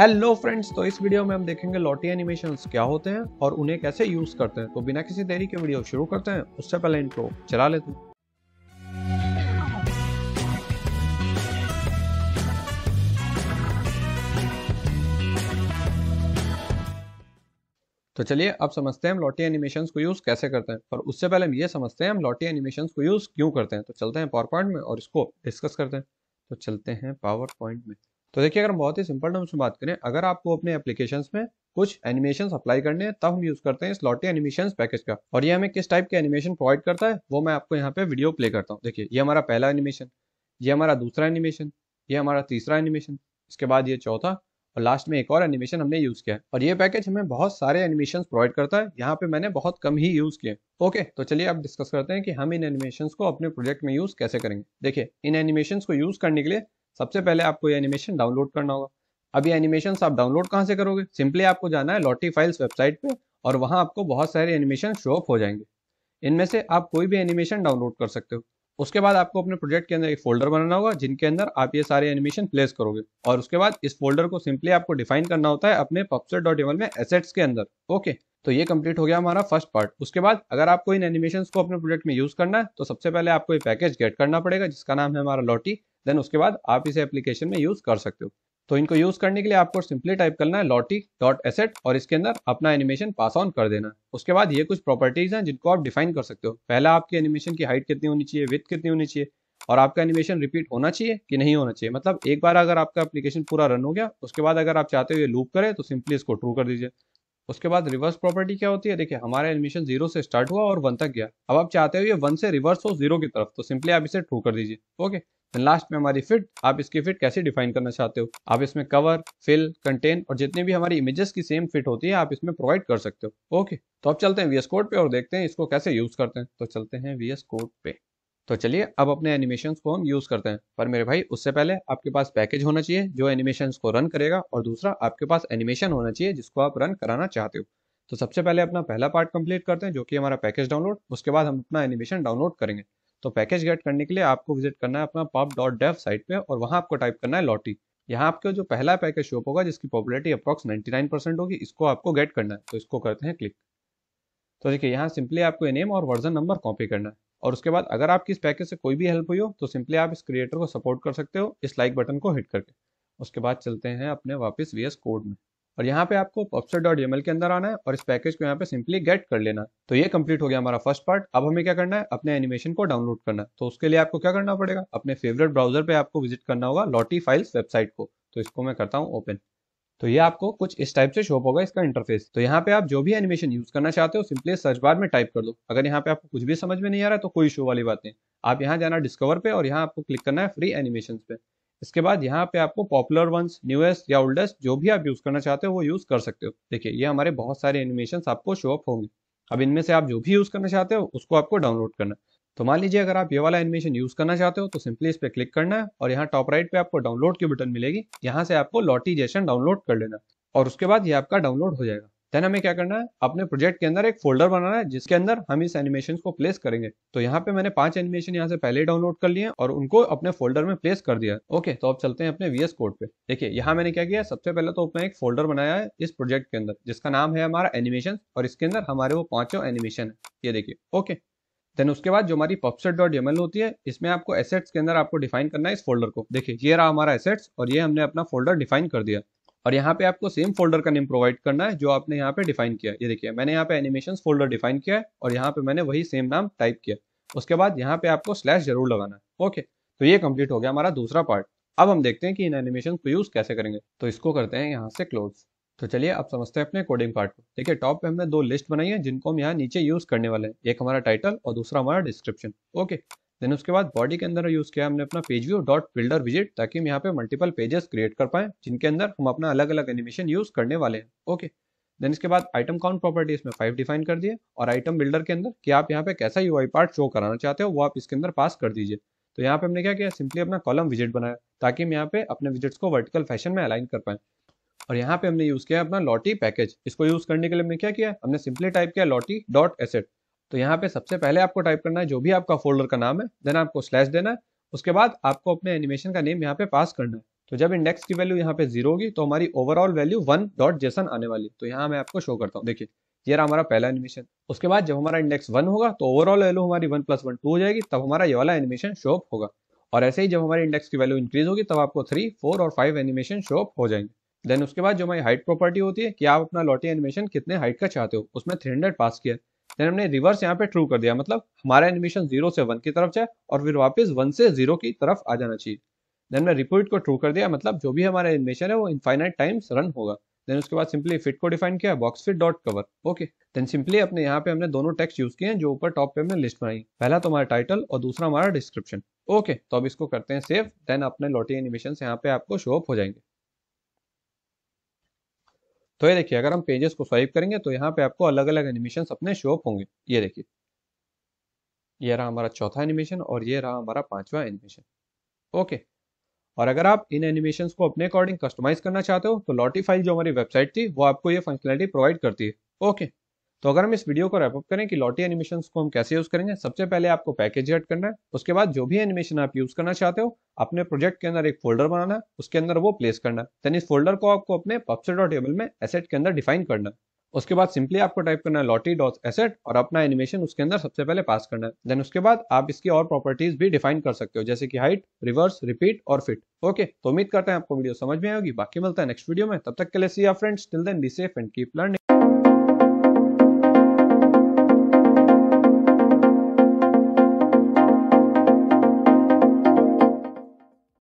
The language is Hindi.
हेलो फ्रेंड्स तो इस वीडियो में हम देखेंगे लॉटी एनिमेशन क्या होते हैं और उन्हें कैसे यूज करते हैं तो बिना किसी देरी के वीडियो शुरू करते हैं उससे पहले इनको चला लेते हैं तो चलिए अब समझते हैं हम लॉटी एनिमेशन को यूज कैसे करते हैं पर उससे पहले हम ये समझते हैं हम लॉटी एनिमेशन को यूज क्यों करते हैं तो चलते हैं पावर पॉइंट में और इसको डिस्कस करते हैं तो चलते हैं पावर पॉइंट में तो देखिए अगर हम बहुत ही सिंपल टर्म्स में बात करें अगर आपको अपने एप्लीकेशन में कुछ एनिमेशन अप्लाई करने हैं तब हम यूज करते हैं स्लॉटी एनिमेशन पैकेज का और ये हमें किस टाइप के एनिमेशन प्रोवाइड करता है वो मैं आपको यहाँ पे वीडियो प्ले करता हूँ देखिए ये हमारा पहला एनिमेशन ये हमारा दूसरा एनिमेशन ये हमारा तीसरा एनिमेशन इसके बाद ये चौथा और लास्ट में एक और एनिमेशन हमने यूज किया और ये पैकेज हमें बहुत सारे एनिमेशन प्रोवाइड करता है यहाँ पे मैंने बहुत कम ही यूज किए ओके तो चलिए अब डिस्कस करते हैं कि हम इन एनिमेशन को अपने प्रोजेक्ट में यूज कैसे करेंगे देखिए इन एनिमेशन को यूज करने के लिए सबसे पहले आपको ये एनिमेशन डाउनलोड करना होगा अभी एनिमेशन आप डाउनलोड कहाँ से करोगे सिंपली आपको जाना है लॉटी फाइल्स वेबसाइट पे और वहाँ आपको बहुत सारे एनिमेशन शो अप हो जाएंगे इनमें से आप कोई भी एनिमेशन डाउनलोड कर सकते हो उसके बाद आपको अपने प्रोजेक्ट के अंदर एक फोल्डर बनाना होगा जिनके अंदर आप ये सारे एनिमेशन प्लेस करोगे और उसके बाद इस फोल्डर को सिंपली आपको डिफाइन करना होता है अपने पॉपसेट डॉट में एसेट्स के अंदर ओके तो ये कंप्लीट हो गया हमारा फर्स्ट पार्ट उसके बाद अगर आपको इन एनिमेशन को अपने प्रोजेक्ट में यूज करना है तो सबसे पहले आपको ये पैकेज गेट करना पड़ेगा जिसका नाम है हमारा लॉटी देन उसके बाद आप इसे एप्लीकेशन में यूज़ कर सकते हो तो इनको यूज़ करने के लिए आपको सिंपली टाइप करना है लॉटी डॉट एसेट और इसके अंदर अपना एनिमेशन पास ऑन कर देना उसके बाद ये कुछ प्रॉपर्टीज़ हैं जिनको आप डिफाइन कर सकते हो पहला आपकी एनिमेशन की हाइट कितनी होनी चाहिए विथ कितनी होनी चाहिए और आपका एनिमेशन रिपीट होना चाहिए कि नहीं होना चाहिए मतलब एक बार अगर आपका एप्लीकेशन पूरा रन हो गया उसके बाद अगर आप चाहते हो ये लूप करें तो सिंपली इसको ट्रू कर दीजिए उसके बाद रिवर्स प्रॉपर्टी क्या होती है देखिए हमारा एनिमेशन जीरो से स्टार्ट हुआ और वन तक गया अब आप चाहते हो ये वन से रिवर्स हो जीरो की तरफ तो सिंपली आप इसे ट्रू कर दीजिए ओके लास्ट में हमारी फिट आप इसकी फिट कैसे डिफाइन करना चाहते हो आप इसमें कवर फिल कंटेन और जितने भी हमारी इमेजेस की सेम फिट होती है आप इसमें प्रोवाइड कर सकते हो ओके तो अब चलते हैं वीएस कोड पे और देखते हैं इसको कैसे यूज करते हैं तो चलते हैं वीएस कोड पे तो चलिए अब अपने एनिमेशन को हम यूज करते हैं पर मेरे भाई उससे पहले आपके पास पैकेज होना चाहिए जो एनिमेशन को रन करेगा और दूसरा आपके पास एनिमेशन होना चाहिए जिसको आप रन कराना चाहते हो तो सबसे पहले अपना पहला पार्ट कंप्लीट करते हैं जो कि हमारा पैकेज डाउनलोड उसके बाद हम अपना एनिमेशन डाउनलोड करेंगे तो पैकेज गेट करने के लिए आपको विजिट करना है अपना पब डॉट डेव साइट पे और वहाँ आपको टाइप करना है लॉटी यहाँ आपका जो पहला पैकेज शॉप होगा जिसकी पॉपुलरिटी अप्रॉक्स 99 परसेंट होगी इसको आपको गेट करना है तो इसको करते हैं क्लिक तो देखिए यहाँ सिंपली आपको ये नेम और वर्जन नंबर कॉपी करना है और उसके बाद अगर आपकी इस पैकेज से कोई भी हेल्प हुई हो तो सिंपली आप इस क्रिएटर को सपोर्ट कर सकते हो इस लाइक बटन को हिट करके उसके बाद चलते हैं अपने वापस वी कोड में और यहाँ पे आपको पॉपसेट डॉट के अंदर आना है और इस पैकेज को यहाँ पे सिंपली गेट कर लेना है तो ये कंप्लीट हो गया हमारा फर्स्ट पार्ट अब हमें क्या करना है अपने एनिमेशन को डाउनलोड करना है तो उसके लिए आपको क्या करना पड़ेगा अपने फेवरेट ब्राउजर पे आपको विजिट करना होगा लॉटी फाइल्स वेबसाइट को तो इसको मैं करता हूँ ओपन तो ये आपको कुछ इस टाइप से शोप होगा इसका इंटरफेस तो यहाँ पे आप जो भी एनिमेशन यूज करना चाहते हो सिंपली सर्च बार में टाइप कर दो अगर यहाँ पे आपको कुछ भी समझ में नहीं आ रहा है तो कोई शो वाली बात नहीं आप यहाँ जाना डिस्कवर पे और यहाँ आपको क्लिक करना है फ्री एनिमेशन पे इसके बाद यहाँ पे आपको पॉपुलर वंस न्यूएस्ट या ओल्डेस्ट जो भी आप यूज़ करना चाहते हो वो यूज़ कर सकते हो देखिए ये हमारे बहुत सारे एनिमेशन आपको शो अप होंगे अब इनमें से आप जो भी यूज़ करना चाहते हो उसको आपको डाउनलोड करना तो मान लीजिए अगर आप ये वाला एनिमेशन यूज़ करना चाहते हो तो सिंपली इस पर क्लिक करना है और यहाँ टॉप राइट पे आपको डाउनलोड की बटन मिलेगी यहाँ से आपको लॉटी जैसन डाउनलोड कर लेना और उसके बाद ये आपका डाउनलोड हो जाएगा देन हमें क्या करना है अपने प्रोजेक्ट के अंदर एक फोल्डर बनाना है जिसके अंदर हम इस एनिमेशन को प्लेस करेंगे तो यहाँ पे मैंने पांच एनिमेशन यहाँ से पहले डाउनलोड कर लिए और उनको अपने फोल्डर में प्लेस कर दिया ओके तो अब चलते हैं अपने वीएस कोड पे देखिए यहाँ मैंने क्या किया सबसे पहले तो अपना एक फोल्डर बनाया है इस प्रोजेक्ट के अंदर जिसका नाम है हमारा एनिमेशन और इसके अंदर हमारे वो पांचों एनिमेशन है ये देखिए ओके देन उसके बाद जो हमारी पपसेट डॉट होती है इसमें आपको एसेट्स के अंदर आपको डिफाइन करना है इस फोल्डर को देखिए ये रहा हमारा एसेट्स और ये हमने अपना फोल्डर डिफाइन कर दिया और यहाँ पे आपको सेम फोल्डर का नेम प्रोवाइड करना है जो आपने यहाँ पे डिफाइन किया ये देखिए मैंने यहाँ पे एनिमेशन फोल्डर डिफाइन किया है और यहाँ पे मैंने वही सेम नाम टाइप किया उसके बाद यहाँ पे आपको स्लैश जरूर लगाना है ओके तो ये कम्प्लीट हो गया हमारा दूसरा पार्ट अब हम देखते हैं कि इन एनिमेशन को यूज कैसे करेंगे तो इसको करते हैं यहाँ से क्लोज तो चलिए अब समझते हैं अपने कोडिंग पार्ट को देखिए टॉप पे हमने दो लिस्ट बनाई है जिनको हम यहाँ नीचे यूज करने वाले हैं एक हमारा टाइटल और दूसरा हमारा डिस्क्रिप्शन ओके देन उसके बाद बॉडी के अंदर यूज़ किया हमने अपना page view dot builder visit ताकि हम यहाँ पे मल्टीपल पेजेस क्रिएट कर पाए जिनके अंदर हम अपना अलग अलग एनिमेशन यूज़ करने वाले हैं ओके देन इसके बाद आइटम काउंट प्रॉपर्टी इसमें फाइव डिफाइन कर दिए और आइटम बिल्डर के अंदर कि आप यहाँ पे कैसा यू पार्ट शो कराना चाहते हो वो आप इसके अंदर पास कर दीजिए तो यहाँ पे हमने क्या किया सिंपली अपना कॉलम विजिट बनाया ताकि हम यहाँ पे अपने विजिट्स को वर्टिकल फैशन में अलाइन कर पाए और यहाँ पे हमने यूज़ किया अपना लॉटी पैकेज इसको यूज़ करने के लिए हमने क्या किया हमने सिंपली टाइप किया लॉटी डॉट एसेट तो यहाँ पे सबसे पहले आपको टाइप करना है जो भी आपका फोल्डर का नाम है देन आपको स्लैश देना है उसके बाद आपको अपने एनिमेशन का नेम यहाँ पे पास करना है तो जब इंडेक्स की वैल्यू यहाँ पे जीरो होगी तो हमारी overall value one dot JSON आने वाली तो यहाँ मैं आपको शो करता हूँ देखिए ये रहा हमारा पहला एनिमेशन उसके बाद जब हमारा इंडेक्स वन होगा तो ओवरऑल वैल्यू हमारी वन प्लस वन टू हो जाएगी तब हमारा ये वाला एनिमेशन शो अप होगा और ऐसे ही जब हमारे इंडेक्स की वैल्यू इंक्रीज होगी तब आपको थ्री फोर और फाइव एनिमेशन शो अप हो जाएंगे देन उसके बाद जो हमारी हाइट प्रॉपर्टी होती है कि आप अपना लॉटी एनिमेशन कितने हाइट का चाहते हो उसमें थ्री हंड्रेड पास किया देन हमने रिवर्स यहाँ पे ट्रू कर दिया मतलब हमारा एनिमेशन जीरो से वन की तरफ जाए और फिर वापस वन से जीरो की तरफ आ जाना चाहिए देन मैं रिपोर्ट को ट्रू कर दिया मतलब जो भी हमारा एनिमेशन है वो इनफाइनाइट टाइम्स रन होगा देन उसके बाद सिंपली फिट को डिफाइन किया box fit dot cover okay then simply अपने यहाँ पे हमने दोनों टेक्स्ट यूज किए हैं जो ऊपर टॉप पे हमने लिस्ट बनाई पहला तो हमारा टाइटल और दूसरा हमारा डिस्क्रिप्शन ओके तो अब इसको करते हैं सेव देन अपने लौटे एनिमेशन यहाँ पे आपको शो अप हो जाएंगे तो ये देखिए अगर हम पेजेस को स्वाइप करेंगे तो यहाँ पे आपको अलग अलग एनिमेशन अपने शो अप होंगे ये देखिए ये रहा हमारा चौथा एनिमेशन और ये रहा हमारा पांचवा एनिमेशन ओके और अगर आप इन एनिमेशन को अपने अकॉर्डिंग कस्टमाइज करना चाहते हो तो लॉटी फाइल जो हमारी वेबसाइट थी वो आपको ये फंक्शनलिटी प्रोवाइड करती है ओके तो अगर हम इस वीडियो को रैपअप करें कि लॉटी एनिमेशन को हम कैसे यूज करेंगे सबसे पहले आपको पैकेज एड करना है उसके बाद जो भी एनिमेशन आप यूज करना चाहते हो अपने प्रोजेक्ट के अंदर एक फोल्डर बनाना है उसके अंदर वो प्लेस करना है इस फोल्डर को आपको अपने डॉट टेबल में एसेट के अंदर डिफाइन करना है उसके बाद सिंपली आपको टाइप करना है लॉटी डॉट एसेट और अपना एनिमेशन उसके अंदर सबसे पहले पास करना है देन उसके बाद आप इसकी और प्रॉपर्टीज भी डिफाइन कर सकते हो जैसे कि हाइट रिवर्स रिपीट और फिट ओके तो उम्मीद करते हैं आपको वीडियो समझ में आएगी बाकी मिलता है नेक्स्ट वीडियो में तब तक के लिए see friends till then be safe and keep learning